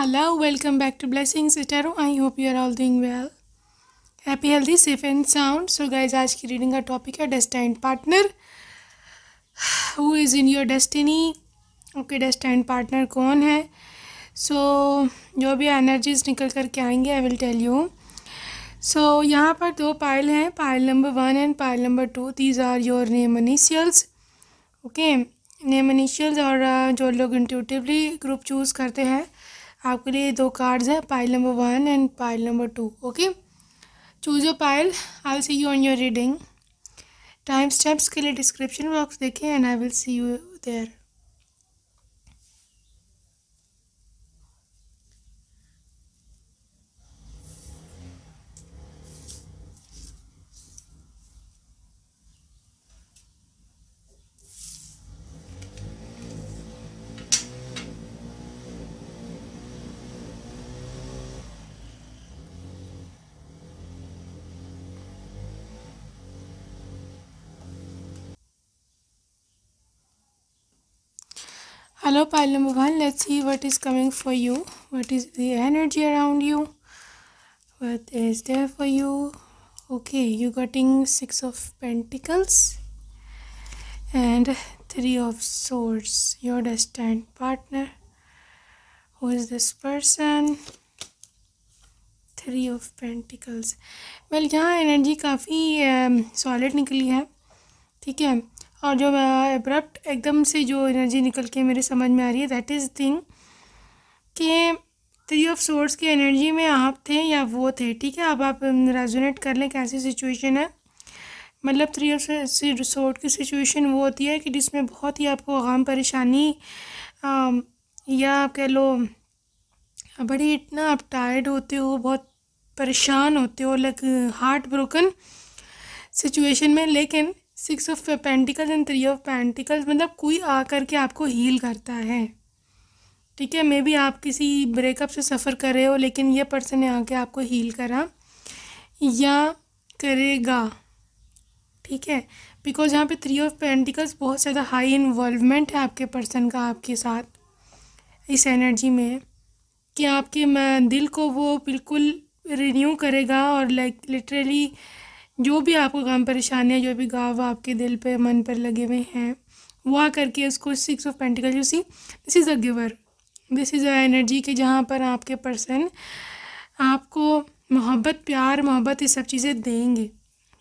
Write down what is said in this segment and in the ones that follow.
Hello welcome back to blessings tarot I hope you are all doing well happy healthy safe and sound so guys, आज की reading का topic है destined partner who is in your destiny okay destined partner कौन है सो so, जो भी energies निकल कर के आएंगे I will tell you so यहाँ पर दो पायल हैं pile number one and pile number two these are your name initials okay name initials और uh, जो लोग इंटूटिवली ग्रुप चूज़ करते हैं आपके लिए दो कार्ड्स हैं pile number one and pile number two okay choose a pile I will see you on your reading time steps के लिए डिस्क्रिप्शन बॉक्स देखें and I will see you there hello pile number one let's see what is coming for you what is the energy around you what is there for you okay you getting six of pentacles and three of swords your destined partner who is this person Three of pentacles. Well, yeah, energy, coffee, um, solid निकली है ठीक है और जो abrupt एकदम से जो energy निकल के मेरे समझ में आ रही है दैट इज़ थिंग कि थ्री ऑफ सोर्स की एनर्जी में आप थे या वो थे ठीक है अब आप रेजोनेट um, कर लें कैसी सिचुएशन है मतलब थ्री ऑफ सोर्ट की सिचुएशन वो होती है कि जिसमें बहुत ही आपको गम परेशानी um, या आप कह लो बड़ी इतना आप टायर्ड होते हो बहुत परेशान होते हो लाइक हार्ट ब्रोकन सिचुएशन में लेकिन six of pentacles and three of pentacles मतलब कोई आ करके आपको हील करता है ठीक है मे बी आप किसी ब्रेकअप से सफ़र कर रहे हो लेकिन ये पर्सन ने आके आपको हील करा या करेगा ठीक है बिकॉज यहाँ पे थ्री ऑफ पेंटिकल्स बहुत ज़्यादा हाई इन्वॉल्वमेंट है आपके पर्सन का आपके साथ इस एनर्जी में कि आपके दिल को वो बिल्कुल रिन्यू करेगा और लाइक लिटरली जो भी आपको काम है जो भी गाँव आपके दिल पे मन पर लगे हुए हैं वो आ करके उसको six of pentacle you see this is a giver this is a energy के जहाँ पर आपके पर्सन आपको मोहब्बत प्यार मोहब्बत ये सब चीज़ें देंगे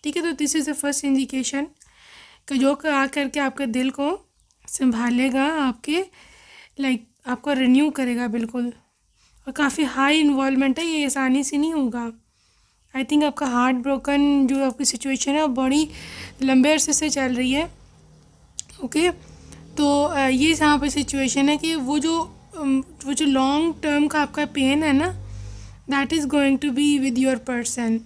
ठीक है तो this is the first indication कि जो आ करके आपके दिल को संभालेगा आपके लाइक आपको रिन्यू करेगा बिल्कुल और काफ़ी हाई इन्वॉलमेंट है ये आसानी से नहीं होगा आई थिंक आपका हार्ट ब्रोकन जो आपकी सिचुएशन है वो बड़ी लंबे अरसे से चल रही है ओके okay? तो ये यहाँ पर सिचुएशन है कि वो जो वो जो लॉन्ग टर्म का आपका पेन है ना that is going to be with your person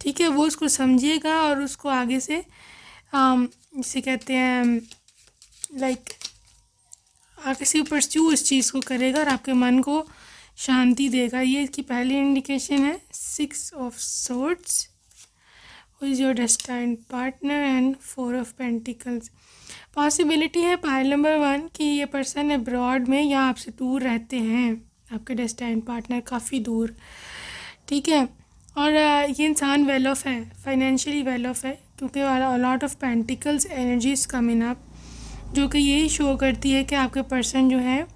ठीक है वो उसको समझिएगा और उसको आगे से जिसे कहते हैं लाइक आगे से परस्यू उस चीज़ को करेगा और आपके मन को शांति देगा ये इसकी पहली इंडिकेशन है six of swords is your destined partner and four of pentacles possibility है पायल नंबर वन कि ये पर्सन अब्रॉड में या आपसे दूर रहते हैं आपके डेस्टाइंड पार्टनर काफ़ी दूर ठीक है और ये इंसान वेल ऑफ है फाइनेंशियली वेल ऑफ है क्योंकि a lot of pentacles energy is coming up जो कि यही शो करती है कि आपके पर्सन जो है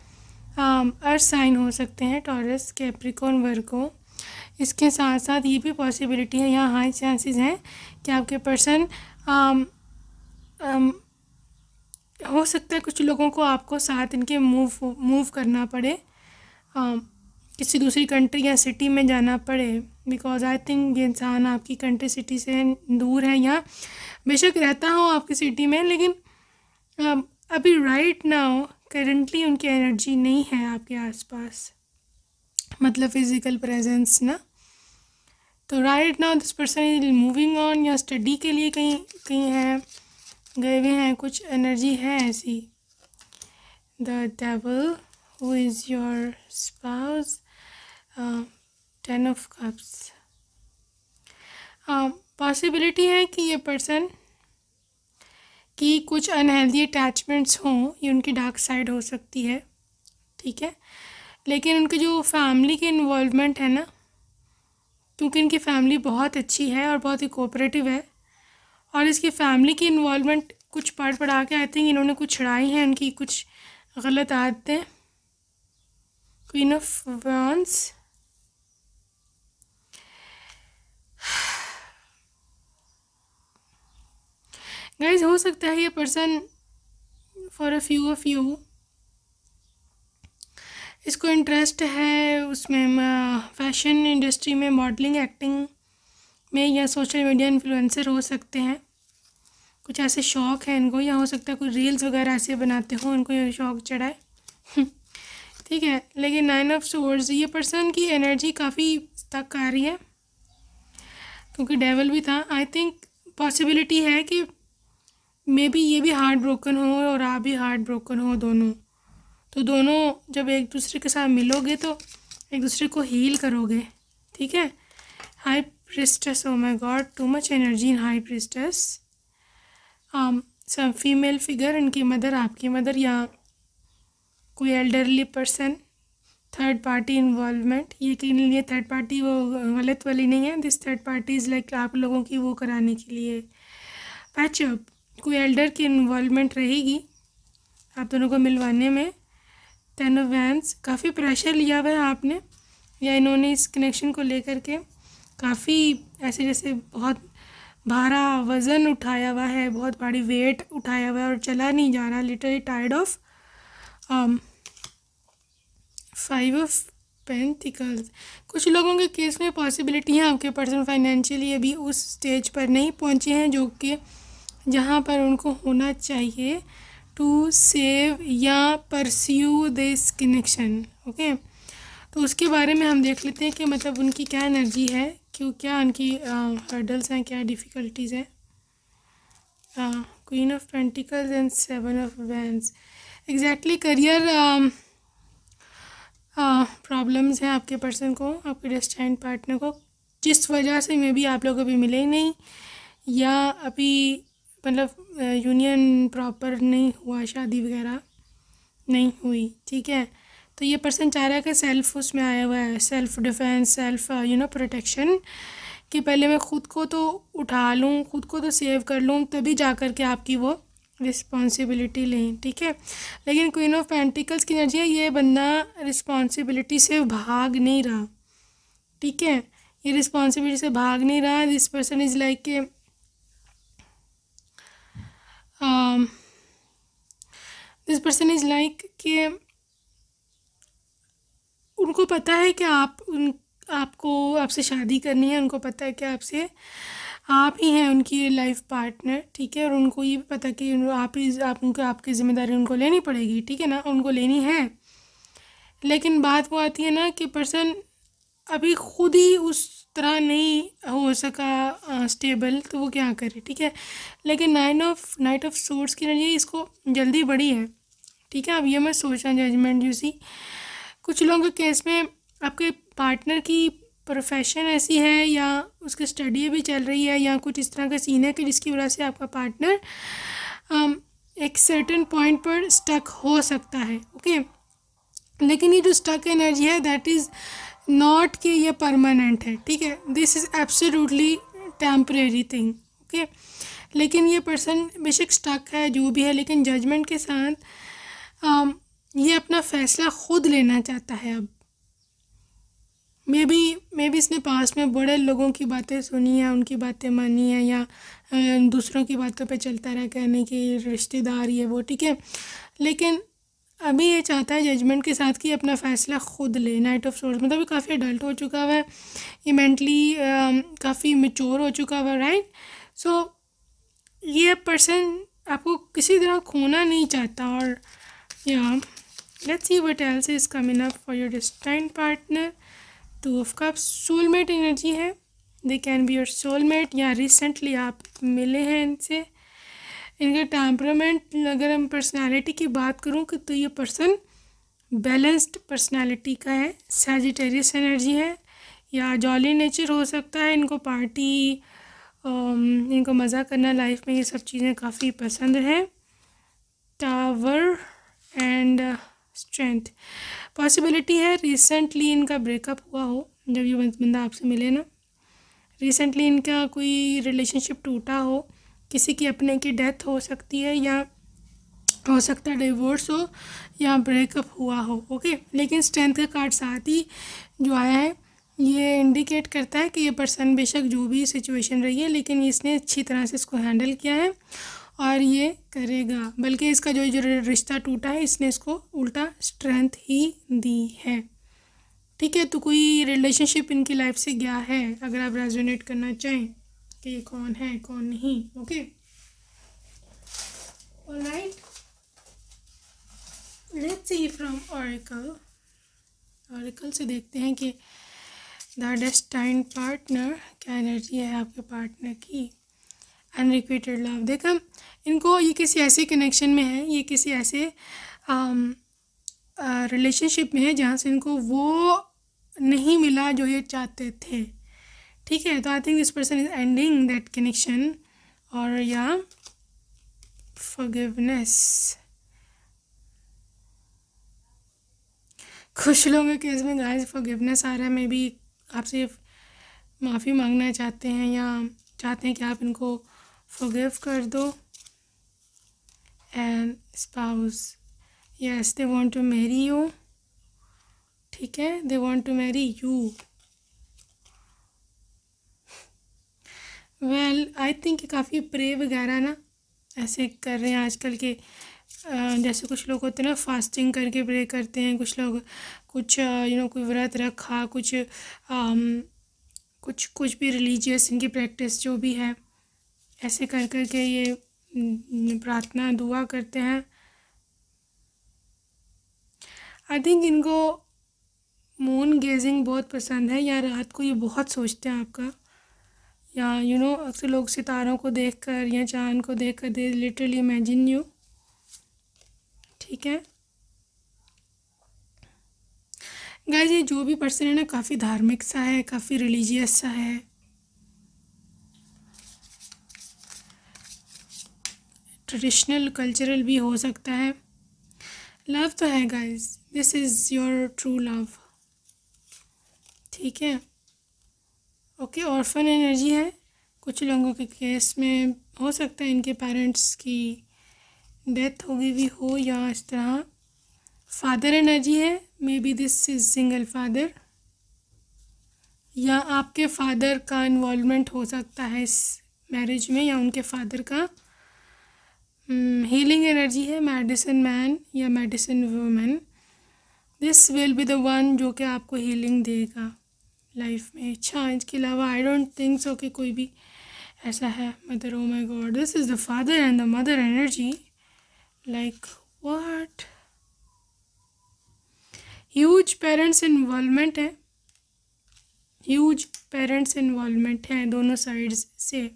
हाँ, अर्थ साइन हो सकते हैं टॉरस कैप्रिकॉन वर्को इसके साथ साथ ये भी पॉसिबिलिटी है यहाँ हाई चांसेस हैं कि आपके पर्सन um, um, हो सकता है कुछ लोगों को आपको साथ इनके मूव मूव करना पड़े आ, um, किसी दूसरी कंट्री या सिटी में जाना पड़े बिकॉज आई थिंक ये इंसान आपकी कंट्री सिटी से दूर है या बेशक रहता हो आपकी सिटी में लेकिन आ, अभी राइट नाउ करंटली उनकी एनर्जी नहीं है आपके आसपास मतलब फिज़िकल प्रेजेंस ना तो right now this person is moving on या स्टडी के लिए कहीं कहीं हैं गए हुए हैं कुछ एनर्जी है ऐसी the devil who is your spouse ten of cups possibility है कि ये पर्सन कि कुछ अनहेल्दी अटैचमेंट्स हों ये उनकी डार्क साइड हो सकती है ठीक है लेकिन उनके जो फैमिली की इन्वॉल्वमेंट है ना क्योंकि इनकी फैमिली बहुत अच्छी है और बहुत ही कोऑपरेटिव है और इसकी फैमिली की इन्वॉल्वमेंट कुछ पढ़ पढ़ा के आई थिंक इन्होंने कुछ छड़ाई हैं उनकी कुछ गलत आदतें क्वीन ऑफ वॉन्स गाइज हो सकता है ये person for a few of you इसको इंटरेस्ट है उसमें फैशन इंडस्ट्री में मॉडलिंग एक्टिंग में या सोशल मीडिया इन्फ्लुएंसर हो सकते हैं कुछ ऐसे शौक हैं इनको या हो सकता है कुछ रील्स वगैरह ऐसे बनाते हो उनको ये शौक चढ़ाए ठीक है लेकिन नाइन ऑफ सोर्स ये पर्सन की एनर्जी काफ़ी तक आ रही है क्योंकि डेवल भी था आई थिंक पॉसिबिलिटी है कि मे बी ये भी हार्ट ब्रोकन हो और आप भी हार्ट ब्रोकन हो दोनों तो दोनों जब एक दूसरे के साथ मिलोगे तो एक दूसरे को हील करोगे ठीक है high priestess oh my god too much energy in high priestess um female figure इनकी मदर आपकी मदर या कोई elderly person third party involvement ये कि लिए थर्ड पार्टी वो गलत वाली नहीं है this third party is like आप लोगों की वो कराने के लिए पैचअप कोई एल्डर की इन्वॉलमेंट रहेगी आप दोनों को मिलवाने में तेनो वैंस काफ़ी प्रेशर लिया हुआ है आपने या इन्होंने इस कनेक्शन को लेकर के काफ़ी ऐसे जैसे बहुत भारा वज़न उठाया हुआ है बहुत बड़ी वेट उठाया हुआ है और चला नहीं जा रहा literally tired of five of pentacles कुछ लोगों के केस में पॉसिबिलिटी है आपके पर्सन फाइनेंशियली अभी उस स्टेज पर नहीं पहुँचे हैं जो कि जहाँ पर उनको होना चाहिए टू सेव या परस्यू दिस कनेक्शन ओके तो उसके बारे में हम देख लेते हैं कि मतलब उनकी क्या एनर्जी है क्यों क्या उनकी हर्डल्स हैं क्या डिफ़िकल्टीज़ हैं queen of pentacles and seven of wands exactly career problems हैं आपके पर्सन को आपके डेस्टाइन पार्टनर को जिस वजह से मे भी आप लोग अभी मिले ही नहीं या अभी मतलब यूनियन प्रॉपर नहीं हुआ शादी वगैरह नहीं हुई ठीक है तो ये पर्सन चाह रहा है कि सेल्फ उसमें आया हुआ है self defence self you know protection कि पहले मैं ख़ुद को तो उठा लूँ ख़ुद को तो सेव कर लूँ तभी जा कर के आपकी वो रिस्पॉन्सिबिलिटी लें ठीक है लेकिन क्वीन ऑफ पेंटिकल्स की एनर्जी है ये बंदा रिस्पॉन्सिबिलिटी से भाग नहीं रहा ठीक है ये रिस्पॉन्सिबिलिटी से भाग नहीं रहा दिस पर्सन इज़ लाइक के दिस पर्सन इज़ लाइक कि उनको पता है कि आप उन आपको आपसे शादी करनी है उनको पता है कि आपसे आप ही हैं उनकी लाइफ पार्टनर ठीक है और उनको ये भी पता कि आप ही आप उनको आपकी ज़िम्मेदारी उनको लेनी पड़ेगी ठीक है ना उनको लेनी है लेकिन बात वो आती है ना कि पर्सन अभी खुद ही उस तरह नहीं हो सका स्टेबल तो वो क्या करे ठीक है लेकिन nine of knight of swords की एनर्जी इसको जल्दी बढ़ी है ठीक है अब ये मैं सोचा जजमेंट यूसी कुछ लोगों के केस में आपके पार्टनर की प्रोफेशन ऐसी है या उसकी स्टडी भी चल रही है या कुछ इस तरह का सीन है कि जिसकी वजह से आपका पार्टनर आम, um, एक सर्टन पॉइंट पर स्टक हो सकता है ओके लेकिन ये जो स्टक एनर्जी है दैट इज़ नॉट कि ये परमानेंट है ठीक है this is absolutely temporary thing okay लेकिन ये पर्सन बेशक स्टक है जो भी है लेकिन जजमेंट के साथ आ, um, ये अपना फ़ैसला ख़ुद लेना चाहता है अब मे बी मे बी इसने पास में बड़े लोगों की बातें सुनी है उनकी बातें मानी है या uh, दूसरों की बातों पे चलता रहा कहने की रिश्तेदार ये वो ठीक है लेकिन अभी ये चाहता है जजमेंट के साथ कि अपना फ़ैसला ख़ुद ले नाइट ऑफ सोर्स मतलब काफ़ी अडल्ट हो चुका हुआ है ये मेंटली काफ़ी मेच्योर हो चुका हुआ राइट सो ये पर्सन आपको किसी तरह खोना नहीं चाहता और या let's see what else is coming up for your destined partner two of soulmate energy है they can be your soulmate या रिसेंटली आप मिले हैं इनसे इनके टेम्परामेंट अगर हम पर्सनालिटी की बात करूँ तो ये पर्सन बैलेंस्ड पर्सनालिटी का है सेजिटेरियस एनर्जी है या जॉली नेचर हो सकता है इनको पार्टी इनको मज़ा करना लाइफ में ये सब चीज़ें काफ़ी पसंद हैं टावर एंड स्ट्रेंथ पॉसिबिलिटी है रिसेंटली इनका ब्रेकअप हुआ हो जब ये बंदा आपसे मिले ना रिसेंटली इनका कोई रिलेशनशिप टूटा हो किसी की अपने की डेथ हो सकती है या हो सकता है डिवोर्स हो या ब्रेकअप हुआ हो ओके लेकिन स्ट्रेंथ का कार्ड साथ ही जो आया है ये इंडिकेट करता है कि ये पर्सन बेशक जो भी सिचुएशन रही है लेकिन इसने अच्छी तरह से इसको हैंडल किया है और ये करेगा बल्कि इसका जो जो रिश्ता टूटा है इसने इसको उल्टा स्ट्रेंथ ही दी है ठीक है तो कोई रिलेशनशिप इनकी लाइफ से गया है अगर आप रेजोनेट करना चाहें कि कौन है कौन नहीं okay right let's see from oracle oracle से देखते हैं कि द डेस्टाइन पार्टनर क्या एनर्जी है आपके पार्टनर की अनरिक्वेटेड लव देखा इनको ये किसी ऐसे कनेक्शन में है ये किसी ऐसे रिलेशनशिप um, uh, में है जहाँ से इनको वो नहीं मिला जो ये चाहते थे ठीक है तो I think this person is ending that connection और या फॉरगिवनेस खुश लोगों के केस में गाइस फॉरगिवनेस आ रहा है मे बी आपसे माफ़ी मांगना चाहते हैं या चाहते हैं कि आप इनको फॉरगिव कर दो and spouse yes they want to marry you ठीक है they want to marry you well I think काफ़ी प्रे वगैरह ना ऐसे कर रहे हैं आजकल के जैसे कुछ लोग होते हैं ना फास्टिंग करके प्रे करते हैं कुछ लोग कुछ यू नो कोई व्रत रखा कुछ आम, कुछ कुछ भी रिलीजियस इनकी प्रैक्टिस जो भी है ऐसे कर कर के ये प्रार्थना दुआ करते हैं आई थिंक इनको मून गेजिंग बहुत पसंद है या रात को ये बहुत सोचते हैं आपका या यू नो अक्सर लोग सितारों को देख कर या चाँद को देख कर दे लिटरली इमेजिन यू ठीक है गाइज ये जो भी पर्सन है ना काफ़ी धार्मिक सा है काफ़ी रिलीजियस सा है ट्रेडिशनल कल्चरल भी हो सकता है लव तो है guys this is your true love ठीक है ओके ऑर्फन एनर्जी है कुछ लोगों के केस में हो सकता है इनके पेरेंट्स की डेथ हो गई भी हो या इस तरह फादर एनर्जी है मे maybe this is single father या आपके फादर का इन्वॉलमेंट हो सकता है इस मैरिज में या उनके फादर का हीलिंग hmm, एनर्जी है मेडिसिन मैन या medicine woman this will be the one जो कि आपको हीलिंग देगा लाइफ में अच्छा इसके अलावा आई डोंट थिंक सो कि कोई भी ऐसा है mother oh my god this is the father and the mother energy like what huge parents involvement है ह्यूज पेरेंट्स इन्वॉलमेंट है दोनों साइड्स से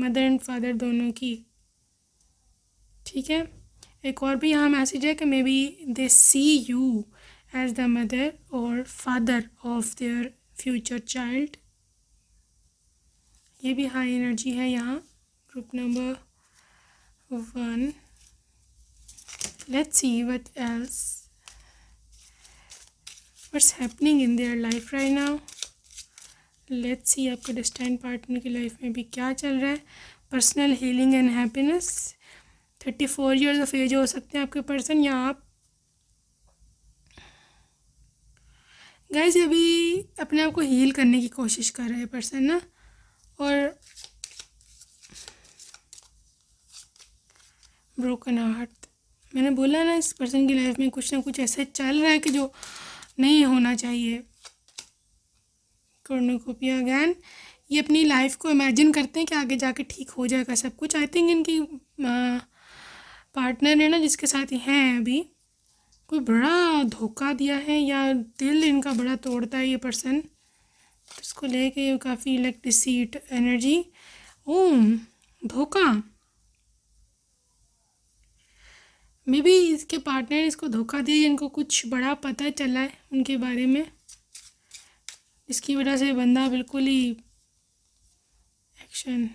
मदर एंड फादर दोनों की ठीक है एक और भी यहाँ मैसेज है कि maybe they see you as the mother और father of their future child ये भी हाई एनर्जी है यहाँ group number one let's see what else what's happening in their life right now let's see आपके distant partner की life में भी क्या चल रहा है personal healing and happiness thirty four years of age हो सकते हैं आपके पर्सन या आप ये अभी अपने आप को हील करने की कोशिश कर रहे हैं पर्सन ना और ब्रोकन हार्ट मैंने बोला ना इस पर्सन की लाइफ में कुछ ना कुछ ऐसा चल रहा है कि जो नहीं होना चाहिए कोर्नोकोपिया अगैन ये अपनी लाइफ को इमेजिन करते हैं कि आगे जाके ठीक हो जाएगा सब कुछ आई थिंक इनकी पार्टनर है ना जिसके साथ ही हैं अभी कोई बड़ा धोखा दिया है या दिल इनका बड़ा तोड़ता है ये पर्सन तो इसको लेके काफ़ी इलेक्ट्रिसिट एनर्जी ओम धोखा मे बी इसके पार्टनर ने इसको धोखा दिया इनको कुछ बड़ा पता चला है उनके बारे में इसकी वजह से बंदा बिल्कुल ही एक्शन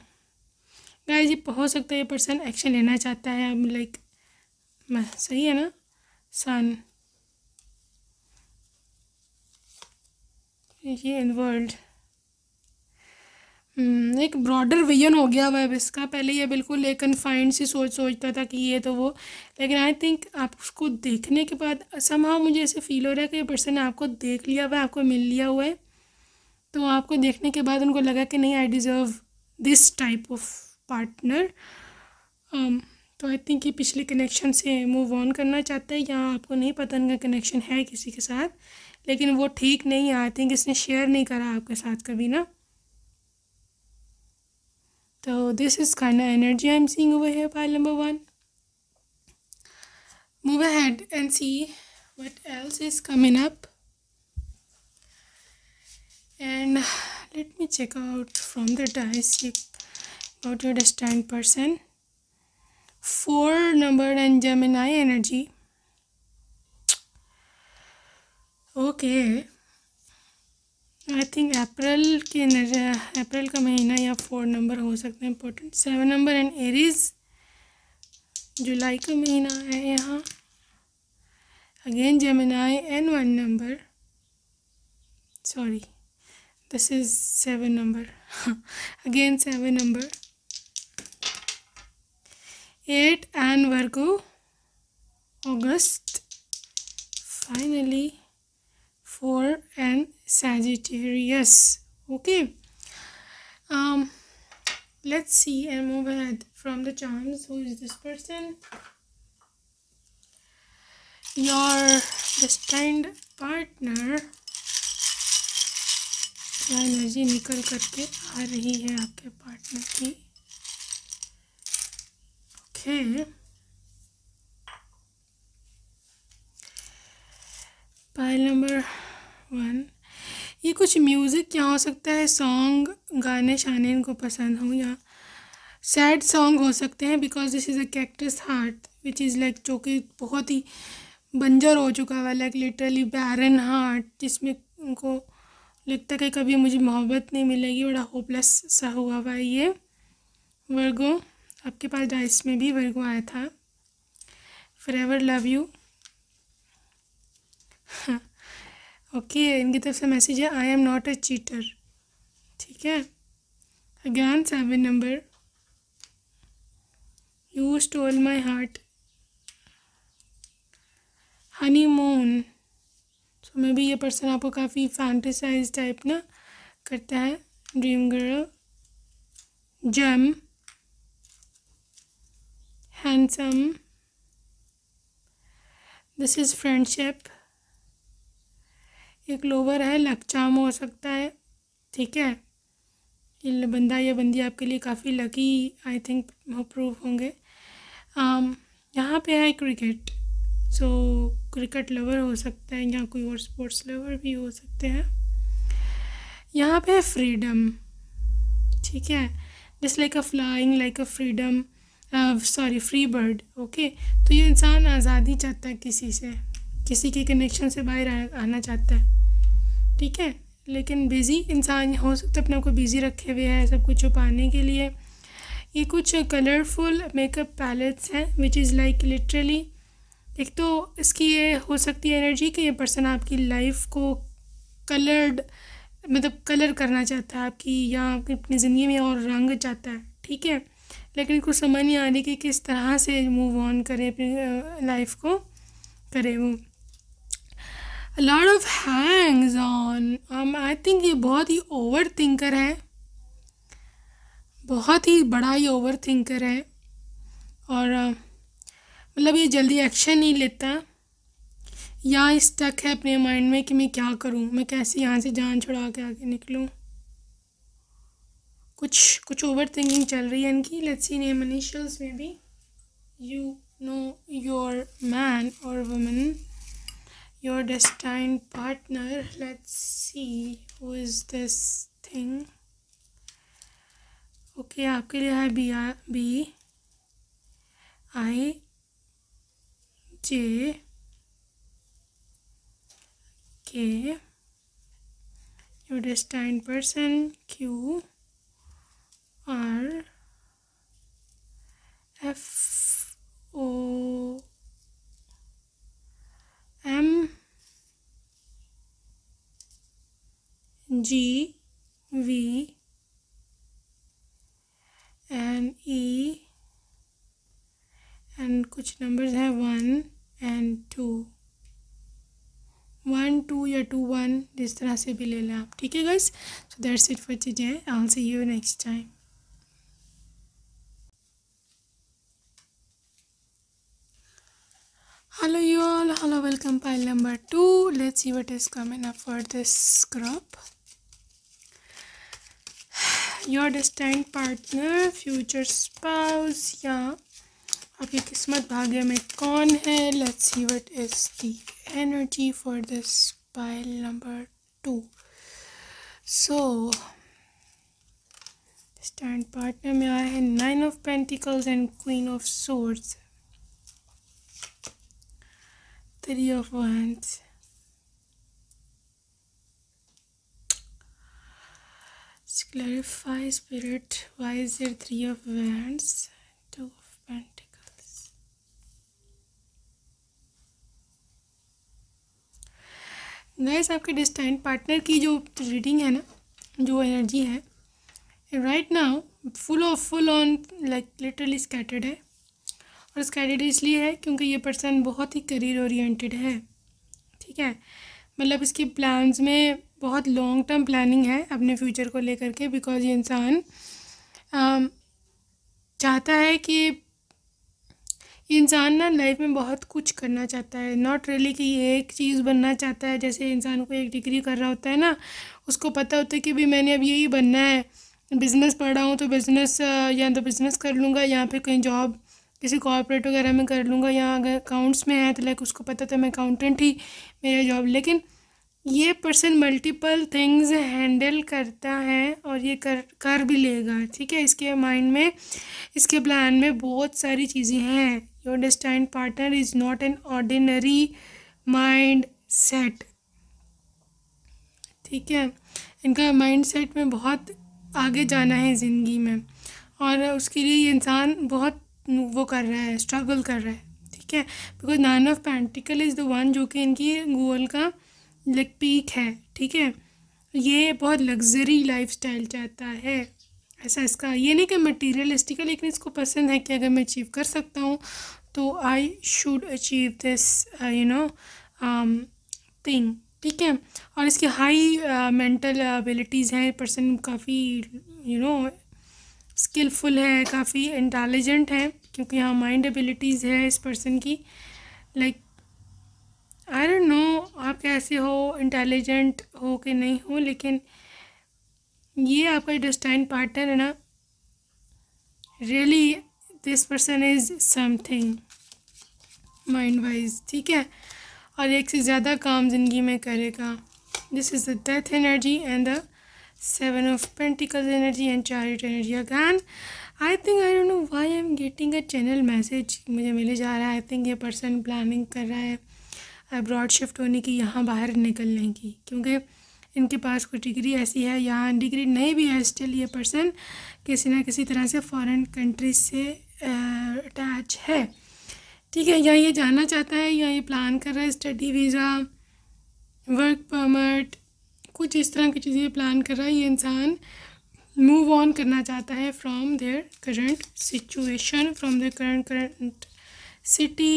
गाइस ये हो सकता है ये पर्सन एक्शन लेना चाहता है लाइक सही है ना sun ये वर्ल्ड hmm, एक ब्रॉडर विजन हो गया वह इसका पहले ये बिल्कुल एक कन्फाइंड सी सोच सोचता था कि ये तो वो लेकिन आई थिंक आप उसको देखने के बाद समाव मुझे ऐसे फील हो रहा है कि ये पर्सन ने आपको देख लिया हुआ है आपको मिल लिया हुआ है तो आपको देखने के बाद उनको लगा कि नहीं I deserve this type of partner तो आई थिंक ये पिछले कनेक्शन से मूव ऑन करना चाहता है या आपको नहीं पता इनका कनेक्शन है किसी के साथ लेकिन वो ठीक नहीं आई थिंक इसने शेयर नहीं करा आपके साथ कभी ना तो this is kind energy I am seeing over here pile number one move ahead and see what else is coming up and let me check out from the dice about your destined person four number and Gemini energy okay I think April के April का महीना या four number हो सकते हैं important seven number and Aries जुलाई का महीना है यहाँ again Gemini and one number sorry this is seven number again seven number eight and Virgo August finally four and Sagittarius okay let's see and move from the chance who is this person your destined partner energy निकल करके आ रही है आपके partner की two pile number one ये कुछ music क्या हो सकता है सॉन्ग गाने शाने इनको पसंद हो या सैड सॉन्ग हो सकते हैं because this is a cactus heart which is like जो कि बहुत ही बंजर हो चुका हुआ लाइक लिटरली बैरन हार्ट जिसमें उनको लगता है कि कभी मुझे मोहब्बत नहीं मिलेगी बड़ा होपलेस सा हुआ हुआ है ये वर्गो आपके पास डाइस में भी वर्गो आया था forever love you okay इनकी तरफ से मैसेज है I am not a cheater ठीक है again seven number you stole my heart honeymoon so maybe ये पर्सन आपको काफ़ी फैंटिसाइज टाइप ना करता है ड्रीम गर्ल जम handsome दिस इज़ फ्रेंडशिप एक लोवर है लकचाम हो सकता है ठीक है ये बंदा या बंदी आपके लिए काफ़ी लकी आई थिंक प्रूफ होंगे um, यहाँ पे है cricket so so, cricket lover हो सकता है या कोई और स्पोर्ट्स लवर भी हो सकते हैं यहाँ पे है फ्रीडम ठीक है जिस like a flying like a freedom sorry free bird okay तो ये इंसान आज़ादी चाहता है किसी से किसी के कनेक्शन से बाहर आना चाहता है ठीक है लेकिन बिज़ी इंसान हो सकता है अपने को बिज़ी रखे हुए हैं सब कुछ छुपाने के लिए ये कुछ कलरफुल मेकअप पैलेट्स हैं विच इज़ लाइक लिटरली एक तो इसकी ये हो सकती है एनर्जी कि ये पर्सन आपकी लाइफ को कलर्ड मतलब कलर करना चाहता है आपकी या अपनी ज़िंदगी में और रंग चाहता है ठीक है लेकिन कुछ समझ नहीं आ रही कि किस तरह से मूव ऑन करें अपनी लाइफ को करें वो lord of hangs on I think ये बहुत ही ओवर थिंकर है बहुत ही बड़ा ही ओवर थिंकर है और मतलब ये जल्दी एक्शन नहीं लेता या स्टक है अपने माइंड में कि मैं क्या करूँ मैं कैसे यहाँ से जान छुड़ा के आगे निकलूँ कुछ कुछ ओवर थिंकिंग चल रही है इनकी लेट्स सी नेम इनिशियल्स में भी यू नो योर मैन और women your destined partner let's see who is this thing okay आपके लिए है B R B I J K your destined person Q G V and E and कुछ numbers हैं one and two one two या two one जिस तरह से भी ले लें आप ठीक है girls so that's it for चीजें I see you next time hello you all hello welcome pile number two let's see what is coming up for this crop your distant partner future spouse या आपकी किस्मत भाग्य में कौन है let's see what is the energy for this pile number two so stand partner में आया है nine of pentacles and queen of swords three of wands clarify spirit why is there three of wands two of pentacles guys आपके distant partner की जो reading है ना जो energy है right now full of full on like literally scattered है और scattered इसलिए है क्योंकि ये पर्सन बहुत ही करियर ओरिएंटेड है ठीक है मतलब इसके प्लान्स में बहुत लॉन्ग टर्म प्लानिंग है अपने फ्यूचर को लेकर के बिकॉज ये इंसान चाहता है कि इंसान ना लाइफ में बहुत कुछ करना चाहता है नॉट रियली really कि एक चीज़ बनना चाहता है जैसे इंसान को एक डिग्री कर रहा होता है ना उसको पता होता है कि भी मैंने अब यही बनना है बिज़नेस पढ़ रहा हूँ तो बिज़नेस या तो बिज़नेस कर लूँगा या फिर कहीं जॉब किसी कॉरपोरेट वगैरह में कर लूँगा या अगर अकाउंट्स में है तो लाइक उसको पता था तो मैं अकाउंटेंट ही मेरा जॉब लेकिन ये पर्सन मल्टीपल थिंग्स हैंडल करता है और ये कर कर भी लेगा ठीक है इसके माइंड में इसके प्लान में बहुत सारी चीज़ें हैं your destined partner is not an ordinary mindset ठीक है इनका माइंड सेट में बहुत आगे जाना है ज़िंदगी में और उसके लिए ये इंसान बहुत वो कर रहा है स्ट्रगल कर रहा है ठीक है because nine of pentacle is the one जो कि इनकी गोल का लाइक पीक है ठीक है ये बहुत लग्जरी लाइफ स्टाइल चाहता है ऐसा इसका ये नहीं कि मटीरियलिस्टिक है लेकिन इसको पसंद है कि अगर मैं अचीव कर सकता हूँ तो I should achieve this you know thing ठीक है और इसकी हाई मेंटल एबिलिटीज़ हैं पर्सन काफ़ी यू नो स्किलफुल है काफ़ी इंटेलिजेंट है क्योंकि यहाँ माइंड एबिलिटीज़ है इस पर्सन की like like, I don't know आप कैसे हो इंटेलिजेंट हो कि नहीं हो लेकिन ये आपका डिस्टाइन पार्टनर है ना really this person is something mind wise ठीक है और एक से ज़्यादा काम ज़िंदगी में करेगा this is the death energy and the seven of pentacle energy and chariot energy again I think I don't know why I am getting a channel message मुझे मिले जा रहा है आई थिंक ये पर्सन प्लानिंग कर रहा है abroad shift होने की यहाँ बाहर निकलने की क्योंकि इनके पास कोई डिग्री ऐसी है यहाँ डिग्री नहीं भी है स्टिल ये पर्सन किसी ना किसी तरह से फॉरेन कंट्रीज से अटैच है ठीक है या ये जाना चाहता है या ये प्लान कर रहा है स्टडी वीज़ा वर्क परमिट कुछ इस तरह की चीज़ें प्लान कर रहा है ये इंसान मूव ऑन करना चाहता है from their current situation from their current current city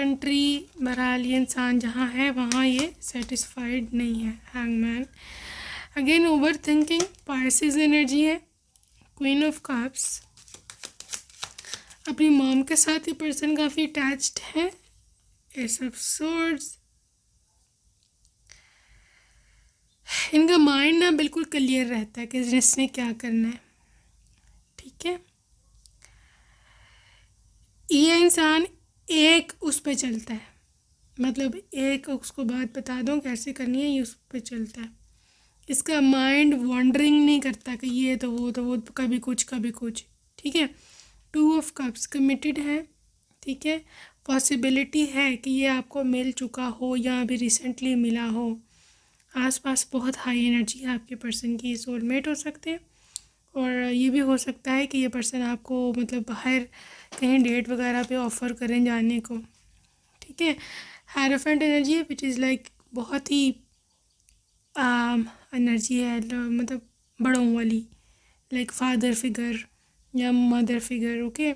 country बहरहाल ये इंसान जहाँ है वहाँ ये सेटिस्फाइड नहीं है hangman again over thinking Pisces energy है क्वीन ऑफ कप्स अपनी मॉम के साथ ये पर्सन काफ़ी अटैच्ड है एस ऑफ सोर्ड्स इनका माइंड ना बिल्कुल क्लियर रहता है कि जिसने क्या करना है ठीक है ये इंसान एक उस पर चलता है मतलब एक उसको बात बता दूँ कैसे करनी है ये उस पर चलता है इसका माइंड वॉन्डरिंग नहीं करता कि ये तो वो तो वो तो कभी कुछ कभी कुछ ठीक है टू ऑफ कप्स कमिटेड है ठीक है पॉसिबिलिटी है कि ये आपको मिल चुका हो या अभी रिसेंटली मिला हो आसपास बहुत हाई एनर्जी है आपके पर्सन की सोलमेट हो सकते हैं और ये भी हो सकता है कि ये पर्सन आपको मतलब बाहर कहीं डेट वगैरह पे ऑफ़र करें जाने को ठीक है हेरोफेंट एनर्जी है विच इज़ लाइक बहुत ही एनर्जी um, है मतलब बड़ों वाली लाइक फादर फिगर या मदर फिगर ओके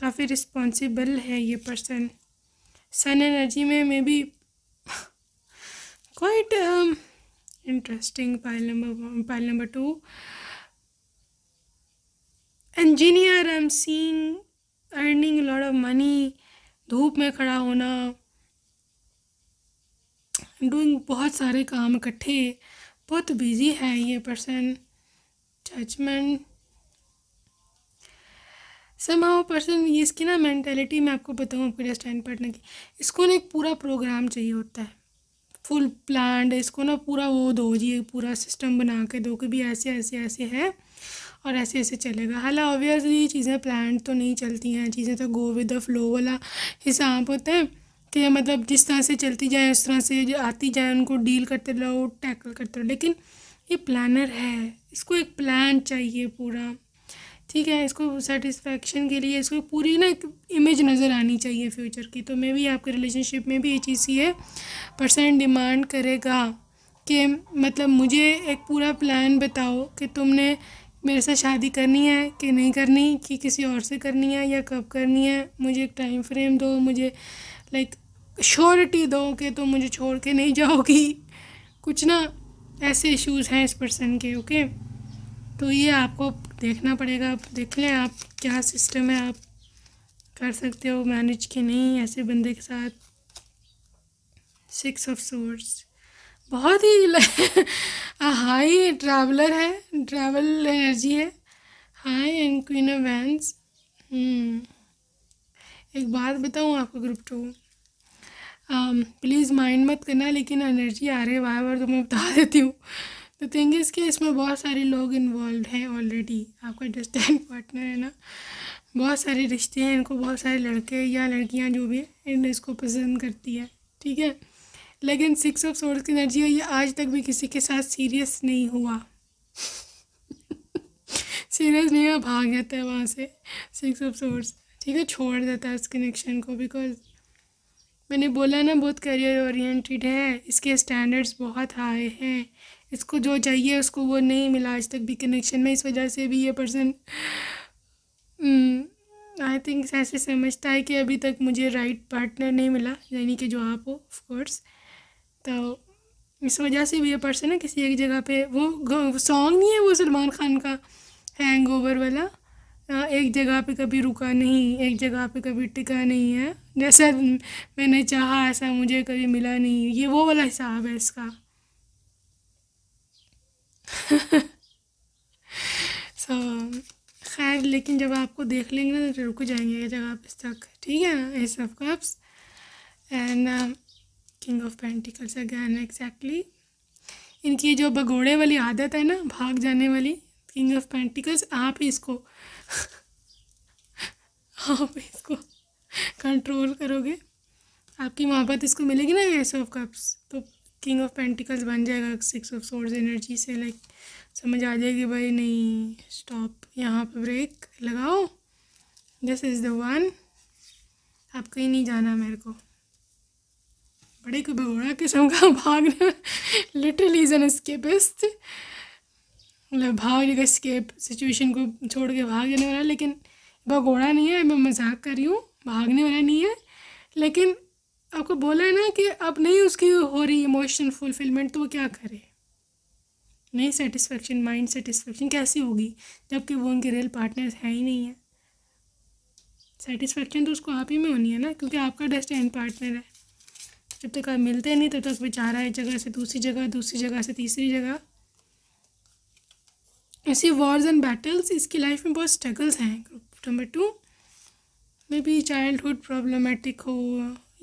काफ़ी रिस्पॉन्सिबल है ये पर्सन सन एनर्जी में maybe quite interesting pile number pile number two I am seeing earning lot of money धूप में खड़ा होना डूइंग बहुत सारे काम इकट्ठे बहुत बिजी है ये पर्सन जजमेंट समाओ पर्सन ये इसकी ना मैंटेलिटी मैं आपको बताऊँ आपको स्टैंड पढ़ने की इसको ना एक पूरा प्रोग्राम चाहिए होता है फुल प्लान इसको ना पूरा वो दो जी पूरा सिस्टम बना के दो कि भी ऐसे ऐसे ऐसे है और ऐसे ऐसे चलेगा हालाँ ऑब्वियसली चीज़ें प्लान तो नहीं चलती हैं चीज़ें तो गो विद द फ्लो वाला हिसाब होता है कि मतलब जिस तरह से चलती जाए उस तरह से आती जाए उनको डील करते रहो टैकल करते रहो लेकिन ये प्लानर है इसको एक प्लान चाहिए पूरा ठीक है इसको सेटिस्फेक्शन के लिए इसको पूरी ना एक इमेज नज़र आनी चाहिए फ्यूचर की तो मे भी आपके रिलेशनशिप में भी ये चीज़ ये पर्सन डिमांड करेगा कि मतलब मुझे एक पूरा प्लान बताओ कि तुमने मेरे से शादी करनी है कि नहीं करनी कि किसी और से करनी है या कब करनी है मुझे एक टाइम फ्रेम दो मुझे लाइक श्योरिटी दो कि तुम तो मुझे छोड़ के नहीं जाओगी कुछ ना ऐसे इश्यूज हैं इस पर्सन के ओके तो ये आपको देखना पड़ेगा आप देख लें आप क्या सिस्टम है आप कर सकते हो मैनेज कि नहीं ऐसे बंदे के साथ सिक्स ऑफ सोर्स बहुत ही हाई ट्रैवलर हाँ, है ट्रैवल एनर्जी है high and queen of wands एक बात बताऊँ आपको ग्रुप टू प्लीज़ माइंड मत करना लेकिन एनर्जी आ रही है बार बार तो मैं बता देती हूँ तो थिंग इज कि इसमें बहुत सारे लोग इन्वॉल्व हैं ऑलरेडी आपका डस्टैंड पार्टनर है ना बहुत सारे रिश्ते हैं इनको बहुत सारे लड़के या लड़कियाँ जो भी हैं इन इसको पसंद करती है ठीक है लेकिन सिक्स ऑफ सोर्स की एनर्जी है ये आज तक भी किसी के साथ सीरियस नहीं हुआ सीरियस नहीं हुआ भाग जाता है वहाँ से सिक्स ऑफ सोर्स ठीक है छोड़ देता है उस कनेक्शन को बिकॉज मैंने बोला ना बहुत करियर ओरिएंटेड है इसके स्टैंडर्ड्स बहुत हाई हैं इसको जो चाहिए उसको वो नहीं मिला आज तक भी कनेक्शन में इस वजह से भी ये पर्सन आई थिंक ऐसे समझता है कि अभी तक मुझे राइट right पार्टनर नहीं मिला यानी कि जो आप हो ऑफकोर्स तो इस वजह से भी ये पर्सन है किसी एक जगह पे वो सॉन्ग नहीं है वो सलमान खान का हैंग ओवर वाला एक जगह पे कभी रुका नहीं एक जगह पे कभी टिका नहीं है जैसा मैंने चाहा ऐसा मुझे कभी मिला नहीं ये वो वाला हिसाब है इसका सो so, खैर लेकिन जब आपको देख लेंगे ना तो रुक जाएंगे ये जगह पे तक ठीक है ना ये सब cups and king of pentacles again exactly इनकी जो भगोड़े वाली आदत है ना भाग जाने वाली किंग ऑफ पेंटिकल्स आप इसको आप इसको कंट्रोल करोगे आपकी मोहब्बत इसको मिलेगी ना एस ऑफ कप्स तो किंग ऑफ पेंटिकल्स बन जाएगा सिक्स ऑफ सोर्स एनर्जी से लाइक समझ आ जाएगी भाई नहीं स्टॉप यहाँ पर ब्रेक लगाओ दिस इज़ द वन आप कहीं नहीं जाना मेरे को बड़े को भगोड़ा किस्म का भागने लिटरली इज़ एन स्केपिस्ट मतलब भाग जाएगा स्केप सिचुएशन को छोड़ के भाग जाने वाला लेकिन भगोड़ा नहीं है मैं मजाक कर रही हूँ भागने वाला नहीं है लेकिन आपको बोला है ना कि अब नहीं उसकी हो रही इमोशनल फुलफिलमेंट तो वो क्या करे नहीं सेटिस्फेक्शन माइंड सेटिस्फेक्शन कैसी होगी जबकि वो उनके रियल पार्टनर है ही नहीं है सेटिस्फेक्शन तो उसको आप ही में होनी है ना क्योंकि आपका डेस्ट एंड पार्टनर है जब तक आप मिलते नहीं तब तो तक बेचारा एक जगह से दूसरी जगह दूसरी जगह से तीसरी जगह ऐसी वॉर्स एंड बैटल्स इसकी लाइफ में बहुत स्ट्रगल्स हैं group number two may be childhood problematic हो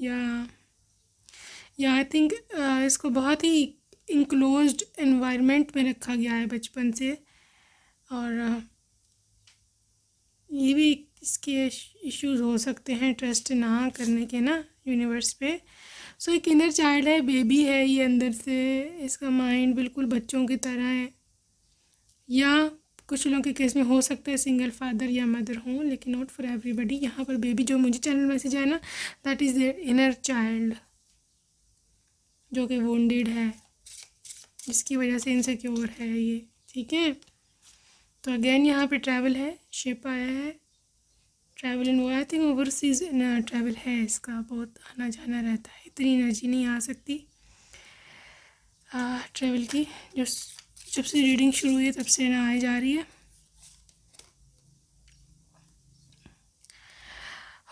या या आई थिंक इसको बहुत ही इंक्लोज इन्वायरमेंट में रखा गया है बचपन से और ये भी इसके इश्यूज हो सकते हैं ट्रस्ट ना करने के ना यूनिवर्स पे सो so, एक इनर चाइल्ड है बेबी है ये अंदर से इसका माइंड बिल्कुल बच्चों की तरह है या कुछ लोगों के केस में हो सकता है सिंगल फादर या मदर हों लेकिन नॉट फॉर एवरीबडी यहाँ पर बेबी जो मुझे चैनल मैसेज आया ना that is there inner child जो कि वोंडेड है जिसकी वजह से इनसेक्योर है ये ठीक है तो अगेन यहाँ पे ट्रैवल है शिप आया है ट्रैवल इन वो आई थिंक ओवरसीज़ ट्रैवल है इसका बहुत आना जाना रहता है इतनी एनर्जी नहीं आ सकती ट्रेवल की जो जब से रीडिंग शुरू हुई है तब से ना आई जा रही है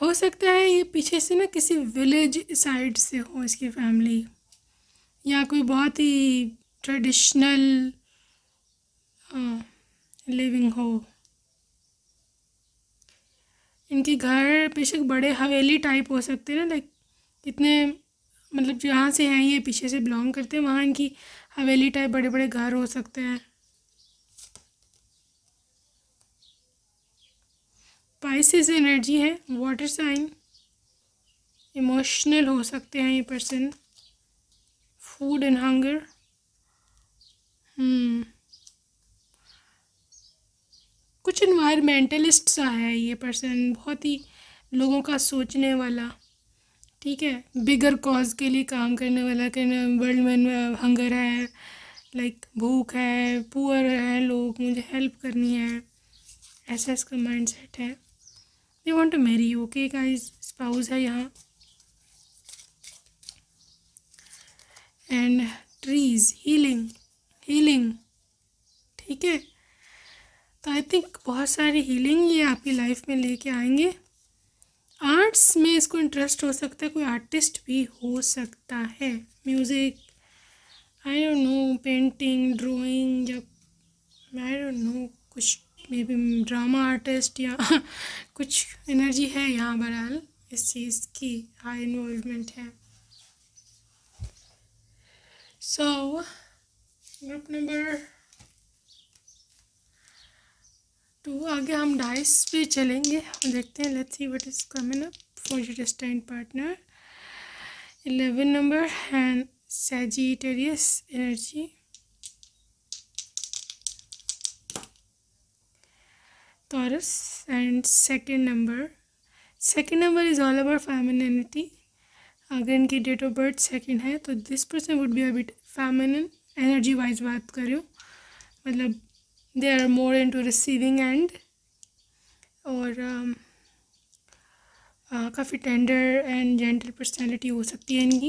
हो सकता है ये पीछे से ना किसी विलेज साइड से हो इसकी फैमिली या कोई बहुत ही ट्रेडिशनल लिविंग हो इनके घर बेशक बड़े हवेली टाइप हो सकते हैं ना लाइक इतने मतलब जहाँ से हैं ये पीछे से बिलोंग करते हैं वहाँ इनकी हवेली टाइप बड़े बड़े घर हो सकते हैं पाइसिस एनर्जी है वाटर साइन इमोशनल हो सकते हैं ये पर्सन फूड एंड हंगर कुछ इन्वायरमेंटलिस्ट सा है ये पर्सन बहुत ही लोगों का सोचने वाला ठीक है बिगर कॉज के लिए काम करने वाला कहना वर्ल्ड में हंगर है लाइक भूख है पुअर है लोग मुझे हेल्प करनी है ऐसा इसका माइंड सेट है they want to marry okay का स्पाउस है यहाँ एंड ट्रीज हीलिंग हीलिंग ठीक है तो आई थिंक बहुत सारी हीलिंग ये आपकी लाइफ में लेके आएंगे आर्ट्स में इसको इंटरेस्ट हो सकता है कोई आर्टिस्ट भी हो सकता है music I don't know painting drawing या आई डोंट नो कुछ मे बी ड्रामा आर्टिस्ट या कुछ एनर्जी है यहाँ बहरहाल इस चीज़ की हाई इन्वॉल्वमेंट है सो ग्रुप नंबर तो आगे हम डाइस पे चलेंगे देखते हैं let's see what is coming up for your destined partner eleven number and Sagittarius energy Taurus and second number second number is all about femininity अगर इनकी डेट ऑफ बर्थ सेकंड है तो this person would be a bit feminine energy wise बात करो मतलब they are more into receiving end और काफ़ी tender and gentle personality हो सकती है इनकी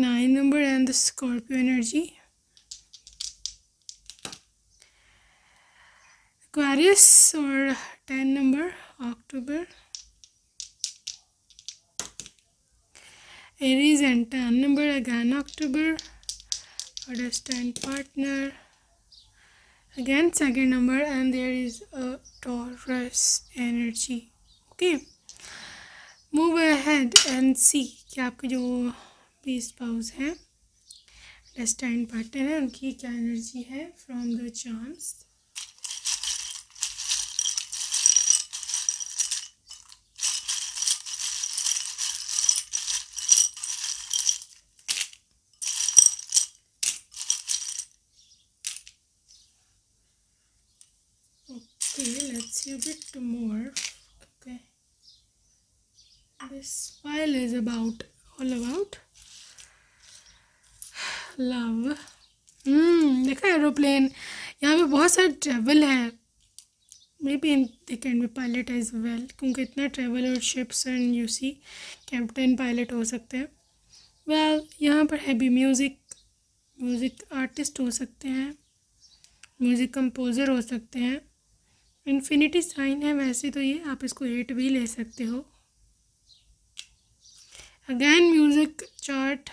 nine number and the Scorpio energy Aquarius और ten number October Aries and ten number again October a partner again second number and there is a Taurus energy okay move ahead and see कि आपके जो भी spouse हैं destined partner है उनकी क्या energy है from the chance use it to morph okay this file is about all about love hmm hmm, देखा एरोप्लेन यहाँ पे बहुत सारे ट्रेवल है मे be in they can be pilot as well क्योंकि इतना ट्रेवल और ships and you see captain pilot हो सकते हैं वेल well, यहाँ पर है भी म्यूज़िक म्यूज़िक आर्टिस्ट हो सकते हैं म्यूज़िक कंपोज़र हो सकते हैं इन्फिनिटी साइन है वैसे तो ये आप इसको एट भी ले सकते हो again music chart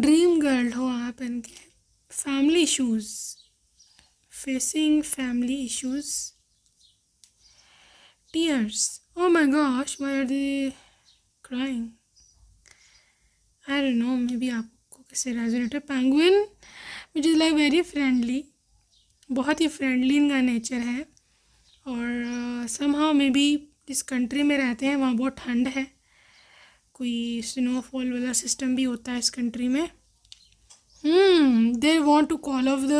dream girl हो आप इनके family issues facing family issues tears oh oh my gosh why are they crying? I know may be आपको कैसे resonator penguin which is like very friendly बहुत ही फ्रेंडली इनका nature है और समहाउ में भी जिस कंट्री में रहते हैं वहाँ बहुत ठंड है कोई स्नोफॉल वाला सिस्टम भी होता है इस कंट्री में they want to call off the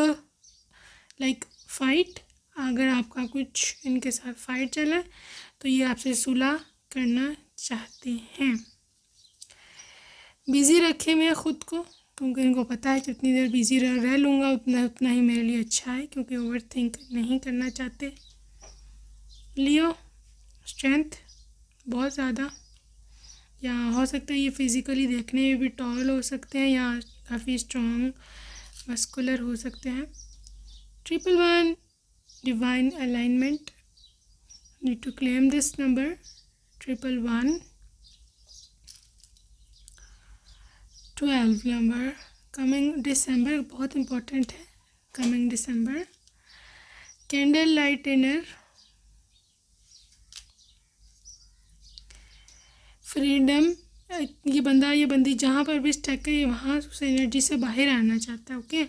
like fight अगर आपका कुछ इनके साथ फाइट चला तो ये आपसे सुलह करना चाहते हैं बिज़ी रखें मैं ख़ुद को क्योंकि इनको पता है जितनी देर बिज़ी रह रह लूँगा उतना उतना ही मेरे लिए अच्छा है क्योंकि ओवर थिंक नहीं करना चाहते लियो स्ट्रेंथ बहुत ज़्यादा या हो सकता है ये फिज़िकली देखने में भी टॉल हो सकते हैं या काफ़ी स्ट्रॉन्ग मस्कुलर हो सकते हैं triple one divine alignment need to claim this number triple one twelve number coming December बहुत इम्पोर्टेंट है coming December candle light dinner freedom ये बंदा ये बंदी जहाँ पर भी स्टक है वहाँ उस एनर्जी से बाहर आना चाहता है okay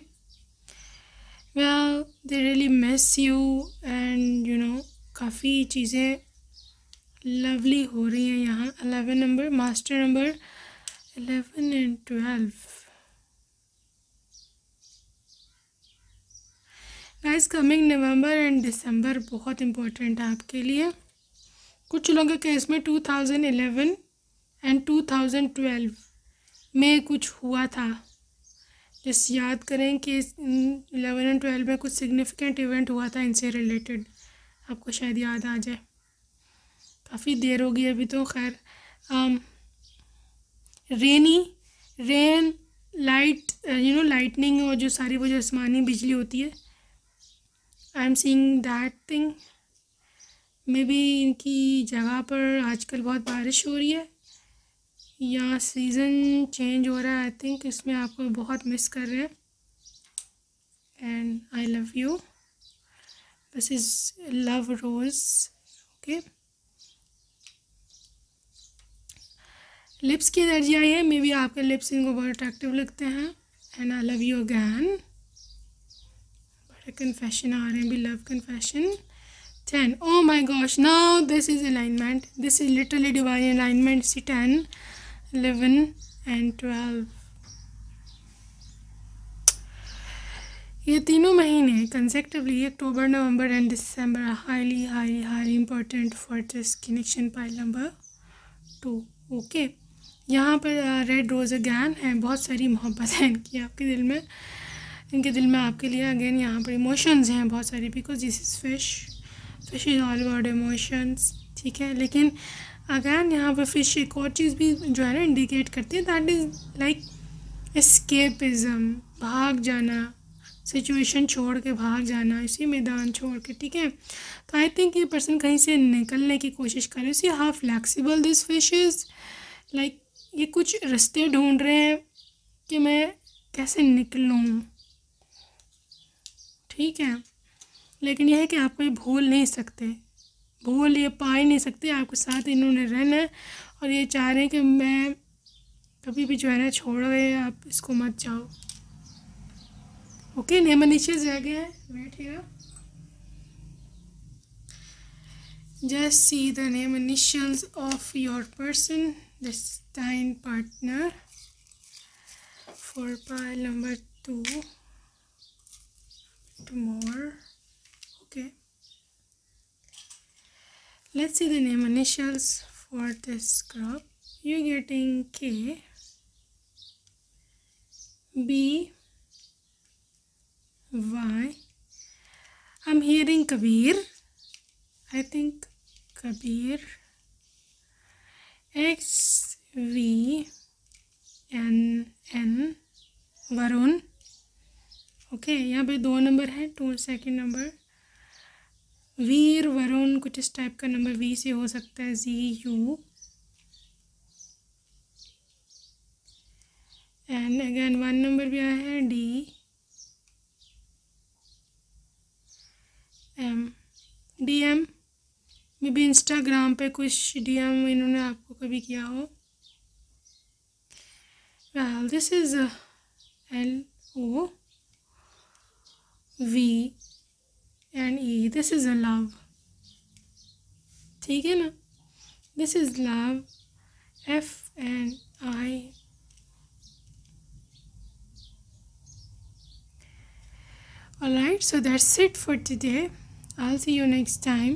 well they really miss you and you know काफ़ी चीज़ें लवली हो रही हैं यहाँ eleven number master number eleven and twelve guys coming November and December बहुत इम्पोर्टेंट है आपके लिए कुछ लोगों के केस में two thousand eleven and two thousand twelve में कुछ हुआ था जस्ट याद करें कि इलेवन एंड ट्वेल्व में कुछ सिग्निफिकेंट इवेंट हुआ था इनसे रिलेटेड आपको शायद याद आ जाए काफ़ी देर होगी अभी तो खैर um, rainy rain light you know lightning और जो सारी वो जो आसमानी बिजली होती है I am seeing that thing may be इनकी जगह पर आजकल बहुत बारिश हो रही है या सीज़न चेंज हो रहा है आई थिंक इसमें आपको बहुत मिस कर रहे हैं and I love you this is love rose okay lips की एनर्जी आई है मे बी आपके लिप्स इनको बहुत अट्रैक्टिव लगते हैं and I love you again बड़े कन्फेशन आ रहे हैं be love confession ten oh my gosh now this is alignment this is literally divine alignment see ten eleven and twelve ये तीनों महीने consecutively October November and December highly highly highly important for this connection pile number two okay यहाँ पर red rose again है बहुत सारी मोहब्बत है इनकी आपके दिल में इनके दिल में आपके लिए अगेन यहाँ पर इमोशंस हैं बहुत सारे because this is fish fish is all about emotions ठीक है लेकिन अगैन यहाँ पर फिश एक और चीज़ भी जो है ना इंडिकेट करती है दैट इज़ लाइक इस्केपिज़म भाग जाना सिचुएशन छोड़ के भाग जाना इसी मैदान छोड़ के ठीक है तो आई थिंक ये पर्सन कहीं से निकलने की कोशिश करे see how flexible this fish is like ये कुछ रास्ते ढूंढ रहे हैं कि मैं कैसे निकलूँ ठीक है लेकिन यह है कि आप कोई भूल नहीं सकते भूल ये पा ही नहीं सकते आपके साथ इन्होंने रहना है और ये चाह रहे हैं कि मैं कभी भी जो है ना छोड़ गए आप इसको मत जाओ ओके नेमा नीचे जा है wait here just see the name initials of your person the Stein partner for pile number 2 two more okay let's see the name initials for this crop you're getting K B Y I'm hearing Kabir I think Kabir X V N N Varun okay यहाँ पे दो number है two second number Veer Varun कुछ इस type का number we से हो सकता है G U and again one number भी आया है डी एम डी एम मे भी इंस्टाग्राम पे कुछ डी एम इन्होंने आपको कभी किया हो well this is L O V and E this is a love ठीक है ना this is love F and I Alright, so that's it for today. I'll see you next time.